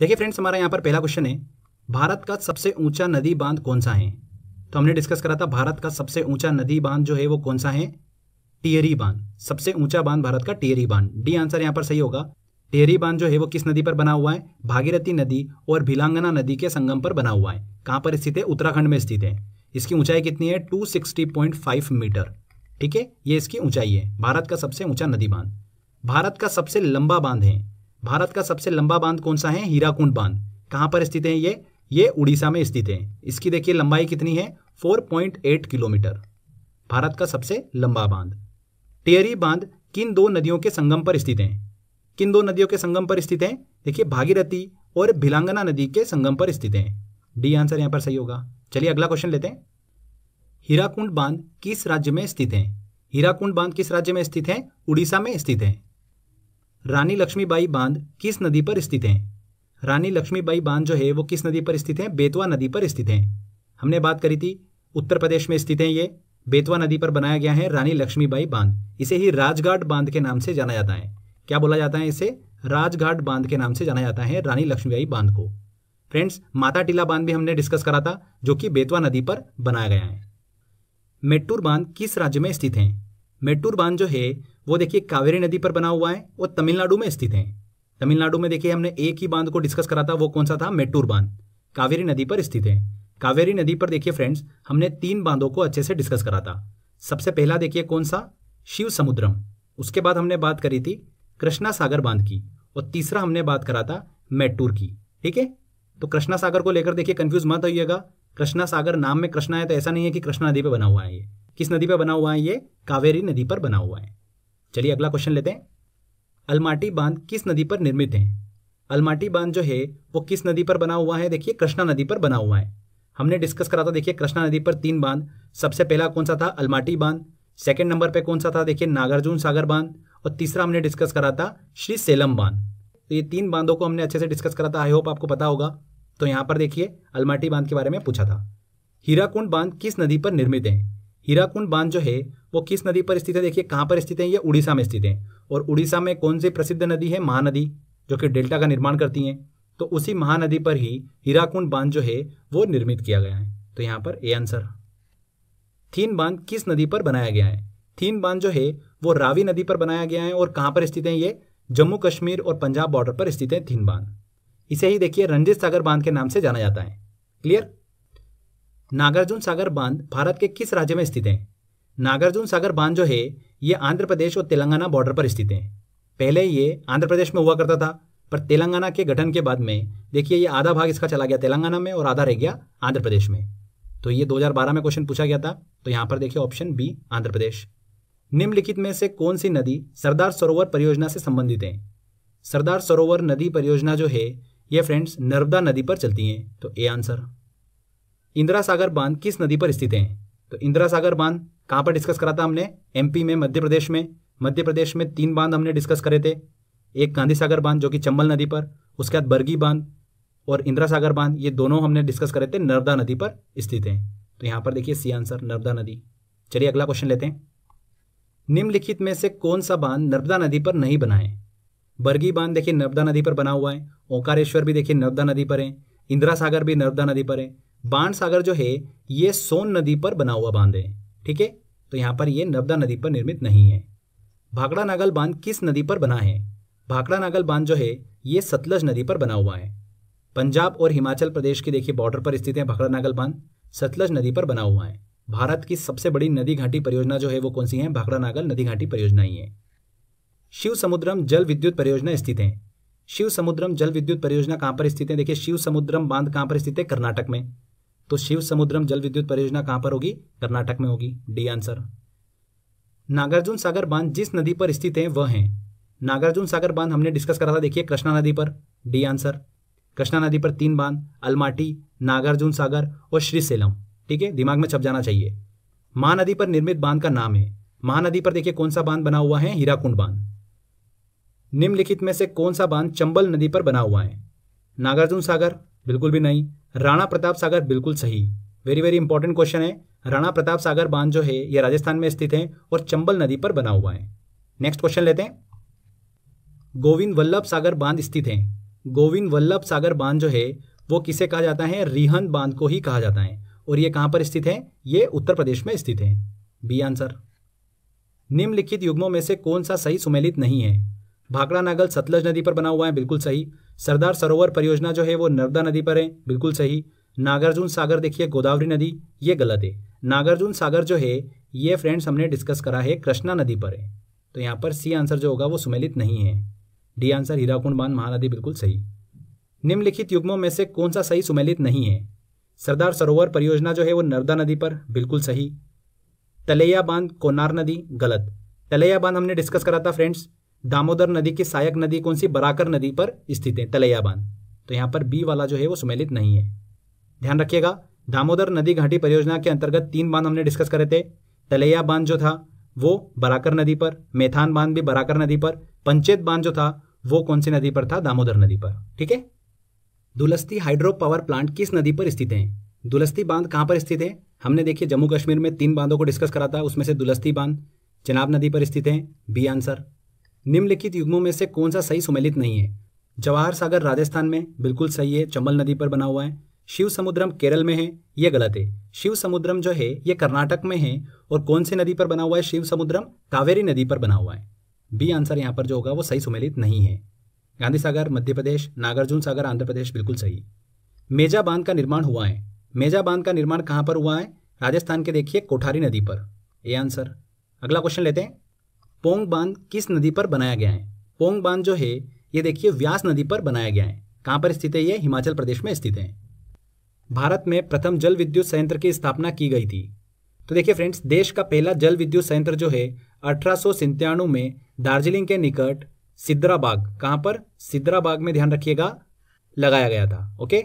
देखिए फ्रेंड्स हमारा यहाँ पर पहला क्वेश्चन है भारत का सबसे ऊंचा नदी बांध कौन सा है तो हमने डिस्कस करा था भारत का सबसे ऊंचा नदी बांध जो है वो कौन सा है टियरी बांध सबसे ऊंचा बांध भारत का टियरी बांध डी आंसर यहाँ पर सही होगा टियरी बांध जो है वो किस नदी पर बना हुआ है भागीरथी नदी और भिलांगना नदी के संगम पर बना हुआ है कहाँ पर स्थित है उत्तराखंड में स्थित है इसकी ऊंचाई कितनी है टू मीटर ठीक है ये इसकी ऊंचाई है भारत का सबसे ऊंचा नदी बांध भारत का सबसे लंबा बांध है भारत का सबसे लंबा बांध कौन सा है हीराकुंड बांध कहाँ पर स्थित है ये ये उड़ीसा में स्थित है इसकी देखिए लंबाई कितनी है 4.8 किलोमीटर भारत का सबसे लंबा बांध टेयरी बांध किन दो नदियों के संगम पर स्थित है किन दो नदियों के संगम पर स्थित है देखिए भागीरथी और भिलांगना नदी के संगम पर स्थित है डी आंसर यहां पर सही होगा चलिए अगला क्वेश्चन लेते हैं हीराकुंड बांध किस राज्य में स्थित है हीराकुंड बांध किस राज्य में स्थित है उड़ीसा में स्थित है रानी लक्ष्मीबाई बांध किस नदी पर स्थित है रानी लक्ष्मीबाई बांध जो है वो किस नदी पर स्थित है बेतवा नदी पर स्थित है हमने बात करी थी उत्तर प्रदेश में स्थित है ये बेतवा नदी पर बनाया गया है रानी लक्ष्मीबाई बांध इसे ही राजघाट बांध के नाम से जाना जाता है क्या बोला जाता है इसे राजघाट बांध के नाम से जाना जाता है रानी लक्ष्मीबाई बांध को फ्रेंड्स माता टीला बांध भी हमने डिस्कस करा था जो कि बेतवा नदी पर बनाया गया है मेट्टूर बांध किस राज्य में स्थित है मेट्टूर बांध जो है वो देखिए कावेरी नदी पर बना हुआ है और तमिलनाडु में स्थित है तमिलनाडु में देखिए हमने एक ही बांध को डिस्कस करा था वो कौन सा था मेट्टूर बांध कावेरी नदी पर स्थित है कावेरी नदी पर देखिए फ्रेंड्स हमने तीन बांधों को अच्छे से डिस्कस करा था सबसे पहला देखिए कौन सा शिव समुद्रम उसके बाद हमने बात करी थी कृष्णा सागर बांध की और तीसरा हमने बात करा था मेट्टूर की ठीक है तो कृष्णा सागर को लेकर देखिए कन्फ्यूज मत होइएगा कृष्णा सागर नाम में कृष्णा है तो ऐसा नहीं है कि कृष्णा नदी पर बना हुआ है ये किस नदी पर बना हुआ है ये कावेरी नदी पर बना हुआ है चलिए अगला क्वेश्चन लेते हैं अलमाटी बांध किस नदी पर निर्मित है अलमाटी बांध जो है वो किस नदी पर बना हुआ है देखिए कृष्णा नदी पर बना हुआ है हमने डिस्कस करा था देखिए कृष्णा नदी पर तीन बांध सबसे पहला कौन सा था अलमाटी बांध सेकंड नंबर पे कौन सा था देखिए नागार्जुन सागर बांध और तीसरा हमने डिस्कस करा था श्री सेलम बांध तो ये तीन बांधों को हमने अच्छे से डिस्कस करा था आई होप आपको पता होगा तो यहाँ पर देखिए अलमाटी बांध के बारे में पूछा था हीराकुंड बांध किस नदी पर निर्मित है हीराकुंड बांध जो है वो किस नदी पर स्थित है देखिए कहाँ पर स्थित है ये उड़ीसा में स्थित है और उड़ीसा में कौन सी प्रसिद्ध नदी है महानदी जो कि डेल्टा का निर्माण करती है तो उसी महानदी पर ही हीराकुंड बांध जो है वो निर्मित किया गया है तो यहाँ पर ए आंसर थीन बांध किस नदी पर बनाया गया है थीन बांध जो है वो रावी नदी पर बनाया गया है और कहाँ पर स्थित है ये जम्मू कश्मीर और पंजाब बॉर्डर पर स्थित है थीन बांध इसे ही देखिए रंजित सागर बांध के नाम से जाना जाता है क्लियर नागार्जुन सागर बांध भारत के किस राज्य में स्थित है नागार्जुन सागर बांध जो है ये आंध्र प्रदेश और तेलंगाना बॉर्डर पर स्थित है पहले ये आंध्र प्रदेश में हुआ करता था पर तेलंगाना के गठन के बाद में देखिए ये आधा भाग इसका चला गया तेलंगाना में और आधा रह गया आंध्र प्रदेश में तो ये 2012 में क्वेश्चन पूछा गया था तो यहाँ पर देखिए ऑप्शन बी आंध्र प्रदेश निम्नलिखित में से कौन सी नदी सरदार सरोवर परियोजना से संबंधित है सरदार सरोवर नदी परियोजना जो है ये फ्रेंड्स नर्मदा नदी पर चलती है तो ए आंसर इंदिरा सागर बांध किस नदी पर स्थित है तो इंदिरा सागर बांध कहाँ पर डिस्कस करा था हमने एमपी में मध्य प्रदेश में मध्य प्रदेश में तीन बांध हमने डिस्कस करे थे एक गांधी सागर बांध जो कि चंबल नदी पर उसके बाद बरगी बांध और इंदिरा सागर बांध ये दोनों हमने डिस्कस करे थे नर्मदा नदी पर स्थित हैं तो यहाँ पर देखिए सी आंसर नर्मदा नदी चलिए अगला क्वेश्चन लेते हैं निम्नलिखित में से कौन सा बांध नर्मदा नदी पर नहीं बना है बरगी बांध देखिए नर्मदा नदी पर बना हुआ है ओंकारेश्वर भी देखिए नर्मदा नदी पर है इंदिरा सागर भी नर्मदा नदी पर है बाण सागर जो है ये सोन नदी पर बना हुआ बांध है ठीक है तो यहाँ पर ये नर्मदा नदी पर निर्मित नहीं है भाकड़ा नागल बांध किस नदी पर बना है भाकड़ा नागल बांध जो है ये सतलज नदी पर बना हुआ है पंजाब और हिमाचल प्रदेश के देखिए बॉर्डर पर स्थित है भाखड़ा नागल बांध सतलज नदी पर बना हुआ है भारत की सबसे बड़ी नदी घाटी परियोजना जो है वो कौन सी है भाखड़ा नागल नदी घाटी परियोजना ही है शिव समुद्रम जल विद्युत परियोजना स्थित है शिव समुद्रम जल विद्युत परियोजना कहां पर स्थित है देखिए शिव समुद्रम बांध कहां पर स्थित है कर्नाटक में तो शिव समुद्रम जल विद्युत परियोजना कहां पर होगी कर्नाटक में होगी डी आंसर नागार्जुन सागर बांध जिस नदी पर स्थित है वह है नागार्जुन सागर बांध हमने डिस्कस करा था देखिए कृष्णा नदी पर डी आंसर कृष्णा नदी पर तीन बांध अलमाटी नागार्जुन सागर और सेलम ठीक है दिमाग में छप जाना चाहिए महानदी पर निर्मित बांध का नाम है महानदी पर देखिए कौन सा बांध बना हुआ है हीराकुंड बांध निम्नलिखित में से कौन सा बांध चंबल नदी पर बना हुआ है नागार्जुन सागर बिल्कुल भी नहीं राणा प्रताप सागर बिल्कुल सही वेरी वेरी इंपॉर्टेंट क्वेश्चन है राणा प्रताप सागर बांध जो है यह राजस्थान में स्थित है और चंबल नदी पर बना हुआ है नेक्स्ट क्वेश्चन लेते हैं गोविंद वल्लभ सागर बांध स्थित है गोविंद वल्लभ सागर बांध जो है वो किसे कहा जाता है रिहन बांध को ही कहा जाता है और ये कहां पर स्थित है ये उत्तर प्रदेश में स्थित है बी आंसर निम्नलिखित युग्मों में से कौन सा सही सुमेलित नहीं है भाखड़ा नागल सतलज नदी पर बना हुआ है बिल्कुल सही सरदार सरोवर परियोजना जो है वो नर्मदा नदी पर है बिल्कुल सही नागार्जुन सागर देखिए गोदावरी नदी ये गलत है नागार्जुन सागर जो है ये फ्रेंड्स हमने डिस्कस करा है कृष्णा नदी पर है तो यहाँ पर सी आंसर जो होगा वो सुमेलित नहीं है डी आंसर हीराकुंड बांध महानदी बिल्कुल सही निम्नलिखित युग्मों में से कौन सा सही सुमेलित नहीं है सरदार सरोवर परियोजना जो है वो नर्मदा नदी पर बिल्कुल सही तलैया बांध कोनार नदी गलत तलैया बांध हमने डिस्कस करा था फ्रेंड्स दामोदर नदी की सहायक नदी कौन सी बराकर नदी पर स्थित है तलैया बांध तो यहाँ पर बी वाला जो है वो सुमेलित नहीं है ध्यान रखिएगा दामोदर नदी घाटी परियोजना के अंतर्गत तीन बांध हमने डिस्कस करे थे तलैया बांध जो था वो बराकर नदी पर मेथान बांध भी बराकर नदी पर पंचेत बांध जो था वो कौन सी नदी पर था दामोदर नदी पर ठीक है दुलस्ती हाइड्रो पावर प्लांट किस नदी पर स्थित है दुलस्ती बांध कहाँ पर स्थित है हमने देखिए जम्मू कश्मीर में तीन बांधों को डिस्कस करा था उसमें से दुलस्ती बांध चनाब नदी पर स्थित है बी आंसर निम्नलिखित युग्मों में से कौन सा सही सुमेलित नहीं है जवाहर सागर राजस्थान में बिल्कुल सही है चंबल नदी पर बना हुआ है शिव समुद्रम केरल में है ये गलत है शिव समुद्रम जो है ये कर्नाटक में है और कौन सी नदी पर बना हुआ है शिव समुद्रम कावेरी नदी पर बना हुआ है बी आंसर यहाँ पर जो होगा वो सही सुमेलित नहीं है गांधी सागर मध्य प्रदेश नागार्जुन सागर आंध्र प्रदेश बिल्कुल सही मेजा बांध का निर्माण हुआ है मेजा बांध का निर्माण कहाँ पर हुआ है राजस्थान के देखिए कोठारी नदी पर ए आंसर अगला क्वेश्चन लेते हैं पोंग बांध किस नदी पर बनाया गया है पोंग बांध जो है ये देखिए व्यास नदी पर बनाया गया है कहां पर स्थित है ये हिमाचल प्रदेश में स्थित है भारत में प्रथम जल विद्युत संयंत्र की स्थापना की गई थी तो देखिए फ्रेंड्स देश का पहला जल विद्युत संयंत्र जो है अठारह में दार्जिलिंग के निकट सिद्राबाग कहां पर सिद्राबाग में ध्यान रखिएगा लगाया गया था ओके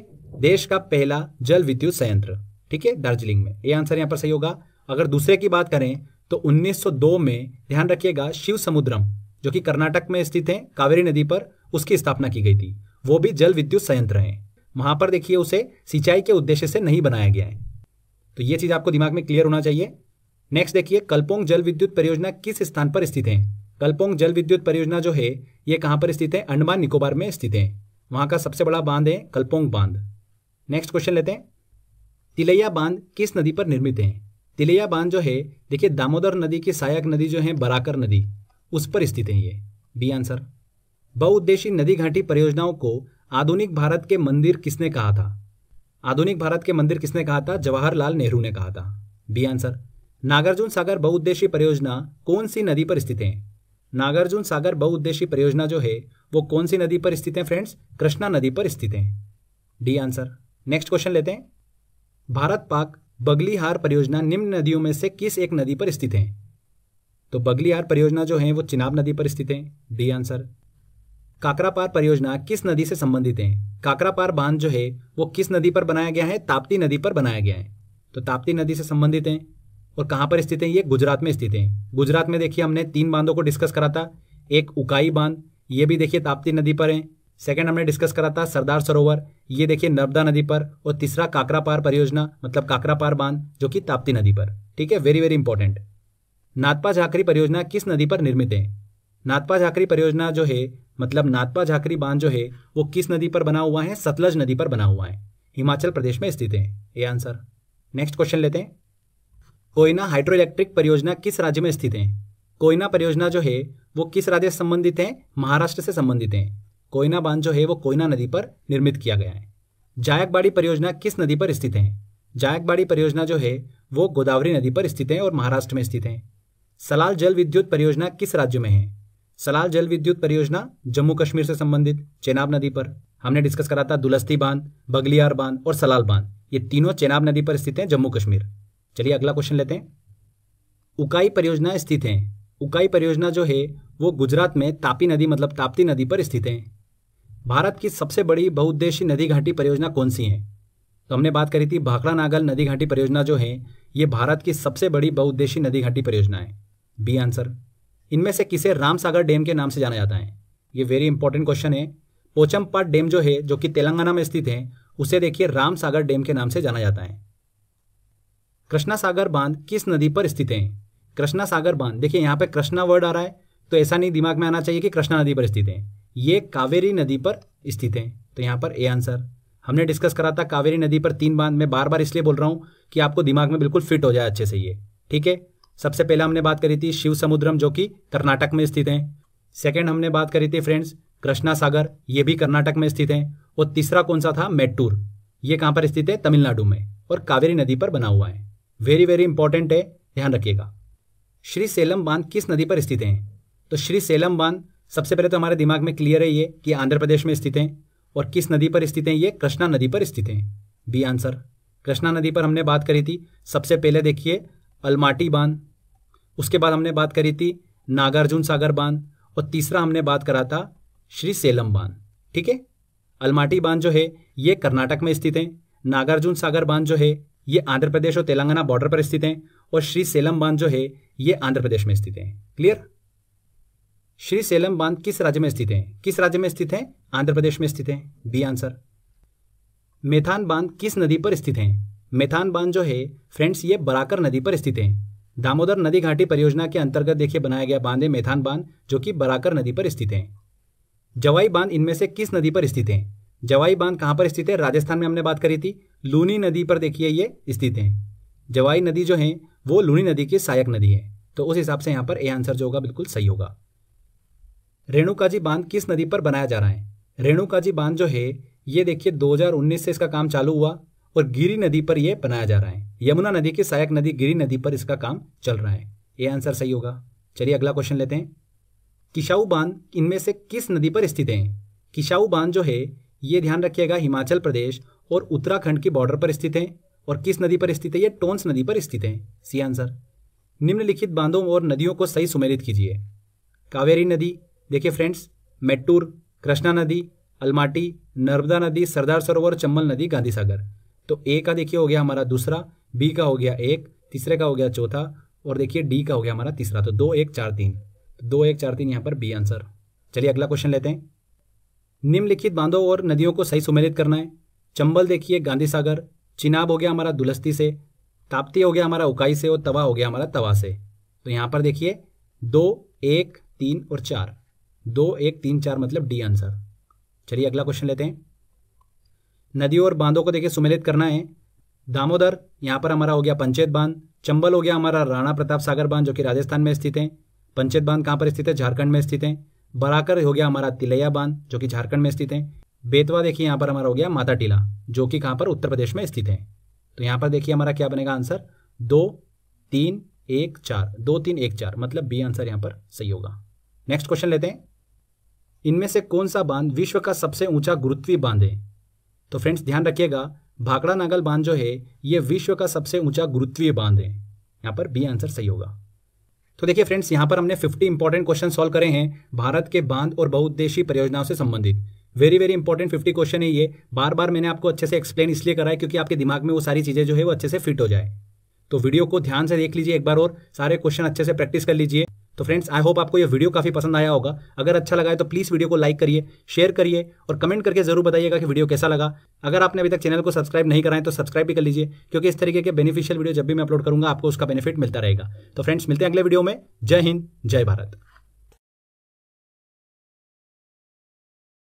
देश का पहला जल विद्युत संयंत्र ठीक है दार्जिलिंग में ये आंसर यहां पर सही होगा अगर दूसरे की बात करें तो 1902 में ध्यान रखिएगा शिव समुद्रम जो कि कर्नाटक में स्थित है कावेरी नदी पर उसकी स्थापना की गई थी वो भी जल विद्युत संयंत्र है वहां पर देखिए उसे सिंचाई के उद्देश्य से नहीं बनाया गया है तो ये चीज आपको दिमाग में क्लियर होना चाहिए नेक्स्ट देखिए कल्पोंग जल विद्युत परियोजना किस स्थान पर स्थित है कल्पोंग जल विद्युत परियोजना जो है ये कहां पर स्थित है अंडमान निकोबार में स्थित है वहां का सबसे बड़ा बांध है कल्पोंग बांध नेक्स्ट क्वेश्चन लेते हैं तिलैया बांध किस नदी पर निर्मित है तिलैया बांध जो है देखिए दामोदर नदी की सहायक नदी जो है बराकर नदी उस पर स्थित है ये बी आंसर बहुउद्देशी नदी घाटी परियोजनाओं को आधुनिक भारत के मंदिर किसने कहा था आधुनिक भारत के मंदिर किसने कहा था जवाहरलाल नेहरू ने कहा था बी आंसर नागार्जुन सागर बहुउद्देशी परियोजना कौन सी नदी पर स्थित है नागार्जुन सागर बहुउद्देशी परियोजना जो है वो कौन सी नदी पर स्थित है फ्रेंड्स कृष्णा नदी पर स्थित है डी आंसर नेक्स्ट क्वेश्चन लेते हैं भारत पाक बगलीहार परियोजना निम्न नदियों में से किस एक नदी पर स्थित है तो बगलीहार परियोजना जो है वो चिनाब नदी पर स्थित है डी आंसर काकरापार परियोजना किस नदी से संबंधित है काकरापार बांध जो है वो किस नदी पर बनाया गया है ताप्ती नदी पर बनाया गया है तो ताप्ती नदी से संबंधित है और कहां पर स्थित है ये गुजरात में स्थित है गुजरात में देखिए हमने तीन बांधों को डिस्कस करा था एक उकाई बांध ये भी देखिए ताप्ती नदी पर है सेकंड हमने डिस्कस करा था सरदार सरोवर ये देखिए नर्मदा नदी पर और तीसरा काकरा पार परियोजना मतलब काकरा पार बांध जो कि ताप्ती नदी पर ठीक है very very important Nathpa Jhakri परियोजना किस नदी पर निर्मित है नाथपा झाकरी परियोजना जो है मतलब नाथपा झाकरी बांध जो है वो किस नदी पर बना हुआ है सतलज नदी पर बना हुआ है हिमाचल प्रदेश में स्थित है ये आंसर नेक्स्ट क्वेश्चन लेते हैं कोयना हाइड्रो इलेक्ट्रिक परियोजना किस राज्य में स्थित है कोयना परियोजना जो है वो किस राज्य से संबंधित है महाराष्ट्र से संबंधित है कोयना बांध जो है वो कोयना नदी पर निर्मित किया गया है जायकबाड़ी परियोजना किस नदी पर स्थित है जायकबाड़ी परियोजना जो है वो गोदावरी नदी पर स्थित है और महाराष्ट्र में स्थित है सलाल जल विद्युत परियोजना किस राज्य में है सलाल जल विद्युत परियोजना जम्मू कश्मीर से संबंधित चेनाब नदी पर हमने डिस्कस करा था दुलस्ती बांध बगलियार बांध और सलाल बांध ये तीनों चेनाब नदी पर स्थित है जम्मू कश्मीर चलिए अगला क्वेश्चन लेते हैं उकाई परियोजना स्थित है उकाई परियोजना जो है वो गुजरात में तापी नदी मतलब ताप्ती नदी पर स्थित है भारत की सबसे बड़ी बहुउद्देशीय नदी घाटी परियोजना कौन सी है तो हमने बात करी थी भाखड़ा नागल नदी घाटी परियोजना जो है ये भारत की सबसे बड़ी बहुउद्देशीय नदी घाटी परियोजना है बी आंसर इनमें से किसे रामसागर डैम के नाम से जाना जाता है ये वेरी इंपॉर्टेंट क्वेश्चन है पोचमपाट डैम जो है जो कि तेलंगाना में स्थित है उसे देखिए रामसागर डैम के नाम से जाना जाता है कृष्णा सागर बांध किस नदी पर स्थित है कृष्णा सागर बांध देखिए यहाँ पे कृष्णा वर्ड आ रहा है तो ऐसा नहीं दिमाग में आना चाहिए कि कृष्णा नदी पर स्थित है ये कावेरी नदी पर स्थित हैं तो यहाँ पर ए आंसर हमने डिस्कस करा था कावेरी नदी पर तीन बांध मैं बार बार इसलिए बोल रहा हूँ कि आपको दिमाग में बिल्कुल फिट हो जाए अच्छे से ये ठीक है सबसे पहले हमने बात करी थी शिव समुद्रम जो कि कर्नाटक में स्थित हैं सेकेंड हमने बात करी थी फ्रेंड्स कृष्णा सागर ये भी कर्नाटक में स्थित हैं और तीसरा कौन सा था मेट्टूर ये कहाँ पर स्थित है तमिलनाडु में और कावेरी नदी पर बना हुआ है वेरी वेरी इंपॉर्टेंट है ध्यान रखिएगा श्री सेलम बांध किस नदी पर स्थित हैं तो श्री सेलम बांध सबसे पहले तो हमारे दिमाग में क्लियर है ये कि आंध्र प्रदेश में स्थित हैं और किस नदी पर स्थित हैं ये कृष्णा नदी पर स्थित हैं बी आंसर कृष्णा नदी पर हमने बात करी थी सबसे पहले देखिए अलमाटी बांध उसके बाद हमने बात करी थी नागार्जुन सागर बांध और तीसरा हमने बात करा था श्री सेलम बांध ठीक है अलमाटी बांध जो है ये कर्नाटक में स्थित है नागार्जुन सागर बांध जो है ये आंध्र प्रदेश और तेलंगाना बॉर्डर पर स्थित है और श्री सेलम बांध जो है ये आंध्र प्रदेश में स्थित है क्लियर श्री सेलम बांध किस राज्य में स्थित है किस राज्य में स्थित है आंध्र प्रदेश में स्थित है बी आंसर मेथान बांध किस नदी पर स्थित है मेथान बांध जो है फ्रेंड्स ये बराकर नदी पर स्थित है दामोदर नदी घाटी परियोजना के अंतर्गत देखिए बनाया गया बांध है मेथान बांध जो कि बराकर नदी पर स्थित है जवाई बांध इनमें से किस नदी पर स्थित है जवाई बांध कहाँ पर स्थित है राजस्थान में हमने बात करी थी लूनी नदी पर देखिए ये स्थित है जवाई नदी जो है वो लूनी नदी की सहायक नदी है तो उस हिसाब से यहाँ पर ए आंसर जो होगा बिल्कुल सही होगा रेणुकाजी बांध किस नदी पर बनाया जा रहा है रेणुकाजी बांध जो है ये देखिए 2019 से इसका काम चालू हुआ और गिरी नदी पर यह बनाया जा रहा है यमुना नदी की सहायक नदी गिरी नदी पर इसका काम चल रहा है ये आंसर सही होगा चलिए अगला क्वेश्चन लेते हैं किशाऊ बांध इनमें से किस नदी पर स्थित है किशाऊ बांध जो है ये ध्यान रखिएगा हिमाचल प्रदेश और उत्तराखंड की बॉर्डर पर स्थित है और किस नदी पर स्थित है ये टोन्स नदी पर स्थित है सी आंसर निम्नलिखित बांधों और नदियों को सही सुमेलित कीजिए कावेरी नदी देखिए फ्रेंड्स मेट्टूर कृष्णा नदी अलमाटी नर्मदा नदी सरदार सरोवर चम्बल नदी गांधी सागर तो ए का देखिए हो गया हमारा दूसरा बी का हो गया एक तीसरे का हो गया चौथा और देखिए डी का हो गया हमारा तीसरा तो दो एक चार तीन तो दो एक चार तीन यहाँ पर बी आंसर चलिए अगला क्वेश्चन लेते हैं निम्नलिखित बांधों और नदियों को सही सुमेलित करना है चंबल देखिए गांधी सागर चिनाब हो गया हमारा दुलस्ती से ताप्ती हो गया हमारा उकाई से और तवा हो गया हमारा तवा से तो यहाँ पर देखिए दो एक तीन और चार दो एक तीन चार मतलब डी आंसर चलिए अगला क्वेश्चन लेते हैं नदियों और बांधों को देखिए सुमेलित करना है दामोदर यहाँ पर हमारा हो गया पंचेत बांध चंबल हो गया हमारा राणा प्रताप सागर बांध जो कि राजस्थान में स्थित है पंचेत बांध कहाँ पर स्थित है झारखंड में स्थित है बराकर हो गया हमारा तिलैया बांध जो कि झारखंड में स्थित है बेतवा देखिए यहाँ पर हमारा हो गया माता टीला जो कि कहाँ पर उत्तर प्रदेश में स्थित है तो यहाँ पर देखिए हमारा क्या बनेगा आंसर दो तीन एक चार दो तीन एक चार मतलब बी आंसर यहाँ पर सही होगा नेक्स्ट क्वेश्चन लेते हैं इनमें से कौन सा बांध विश्व का सबसे ऊंचा गुरुत्वीय बांध है तो फ्रेंड्स ध्यान रखिएगा भाकड़ा नागल बांध जो है यह विश्व का सबसे ऊंचा गुरुत्वीय बांध है यहां पर बी आंसर सही होगा तो देखिए फ्रेंड्स यहां पर हमने 50 इंपॉर्टेंट क्वेश्चन सॉल्व करे हैं भारत के बांध और बहुद्देशी परियोजनाओं से संबंधित very very important fifty question है ये बार बार मैंने आपको अच्छे से एक्सप्लेन इसलिए करा है क्योंकि आपके दिमाग में वो सारी चीज़ें जो है वो अच्छे से फिट हो जाए तो वीडियो को ध्यान से देख लीजिए एक बार और सारे क्वेश्चन अच्छे से प्रैक्टिस कर लीजिए तो फ्रेंड्स आई होप आपको यह वीडियो काफ़ी पसंद आया होगा अगर अच्छा लगा है तो प्लीज़ वीडियो को लाइक करिए शेयर करिए और कमेंट करके ज़रूर बताइएगा कि वीडियो कैसा लगा अगर आपने अभी तक चैनल को सब्सक्राइब नहीं कराएं तो सब्सक्राइब भी कर लीजिए क्योंकि इस तरीके के बेनिफिशियल वीडियो जब भी मैं अपलोड करूंगा आपको उसका बेनिफिट मिलता रहेगा तो फ्रेंड्स मिलते हैं अगले वीडियो में जय हिंद जय भारत